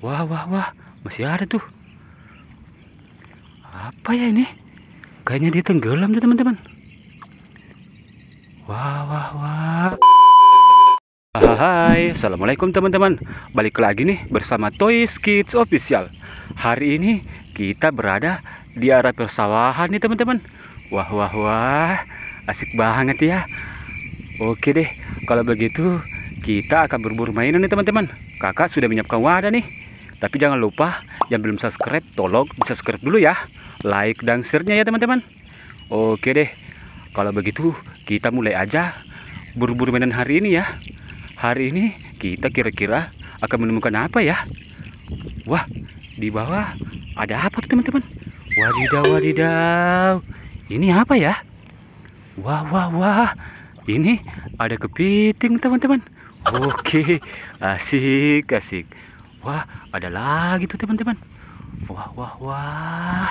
Wah, wah, wah. Masih ada tuh. Apa ya ini? Kayaknya dia tenggelam tuh, teman-teman. Wah, wah, wah. Ah, hai, Assalamualaikum teman-teman Balik lagi nih bersama Toys Kids Official Hari ini kita berada di arah persawahan nih teman-teman Wah wah wah, asik banget ya Oke deh, kalau begitu kita akan berburu mainan nih teman-teman Kakak sudah menyiapkan wadah nih tapi jangan lupa yang belum subscribe tolong bisa subscribe dulu ya. Like dan share-nya ya teman-teman. Oke deh. Kalau begitu kita mulai aja buru-buru mainan hari ini ya. Hari ini kita kira-kira akan menemukan apa ya? Wah, di bawah ada apa tuh teman-teman? Wadidaw, wadidaw. Ini apa ya? Wah, wah, wah. Ini ada kepiting teman-teman. Oke, asik, asik. Wah, ada lagi tuh teman-teman. Wah, wah, wah.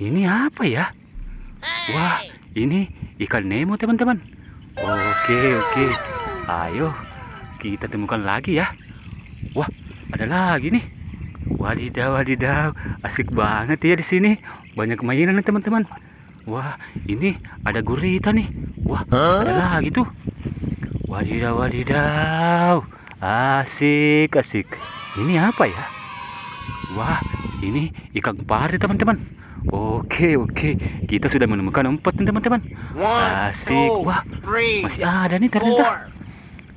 Ini apa ya? Wah, ini ikan Nemo teman-teman. Oke, oke. Ayo, kita temukan lagi ya. Wah, ada lagi nih. Wadidaw, wadidaw. Asik banget ya di sini. Banyak mainan nih teman-teman. Wah, ini ada gurita nih. Wah, ada lagi tuh. Wadidaw, wadidaw. Asik, asik ini apa ya wah ini ikan pari teman-teman Oke oke kita sudah menemukan empat nih teman-teman asik wah masih ada nih ternyata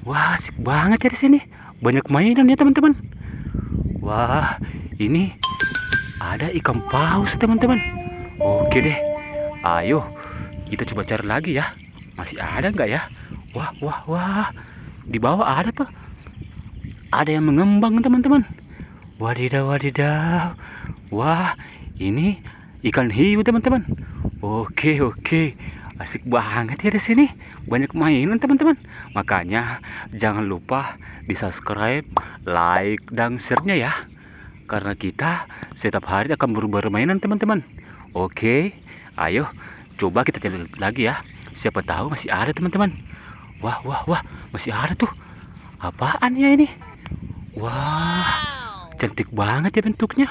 wah asik banget ya di sini banyak mainan ya teman-teman wah ini ada ikan paus teman-teman oke deh ayo kita coba cari lagi ya masih ada nggak ya wah wah wah di bawah ada tuh ada yang mengembang teman-teman wadidaw wadidaw wah ini ikan hiu teman-teman oke oke asik banget ya di sini banyak mainan teman-teman makanya jangan lupa di subscribe like dan share-nya ya karena kita setiap hari akan berubah mainan teman-teman oke ayo coba kita cari lagi ya siapa tahu masih ada teman-teman wah wah wah masih ada tuh apaan ya ini Wah, cantik banget ya bentuknya.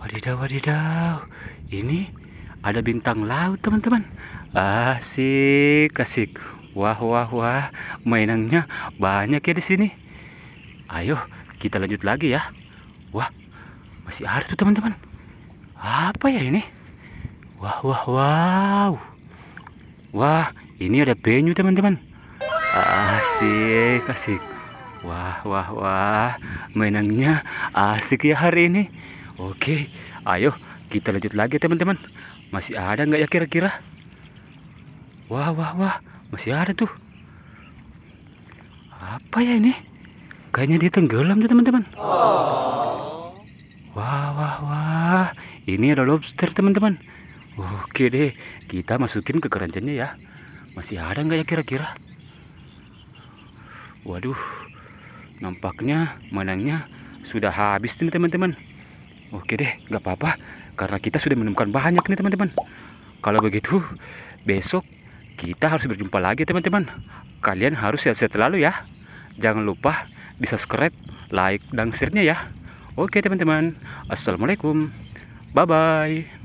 Wadidaw, wadidaw. Ini ada bintang laut, teman-teman. Asik, asik. Wah, wah, wah. Mainannya banyak ya di sini. Ayo, kita lanjut lagi ya. Wah, masih ada tuh teman-teman. Apa ya ini? Wah, wah, wow. Wah, ini ada penyu teman-teman. Asik, asik. Wah, wah, wah, mainannya asik ya hari ini. Oke, ayo kita lanjut lagi teman-teman. Masih ada nggak ya kira-kira? Wah, wah, wah, masih ada tuh. Apa ya ini? Kayaknya dia tenggelam tuh teman-teman. Wah, wah, wah, ini ada lobster teman-teman. Oke deh, kita masukin ke keranjangnya ya. Masih ada nggak ya kira-kira? Waduh, nampaknya menangnya sudah habis nih teman-teman oke deh nggak apa-apa karena kita sudah menemukan banyak nih teman-teman kalau begitu besok kita harus berjumpa lagi teman-teman kalian harus sehat-sehat selalu ya jangan lupa di subscribe like dan share-nya ya oke teman-teman assalamualaikum bye bye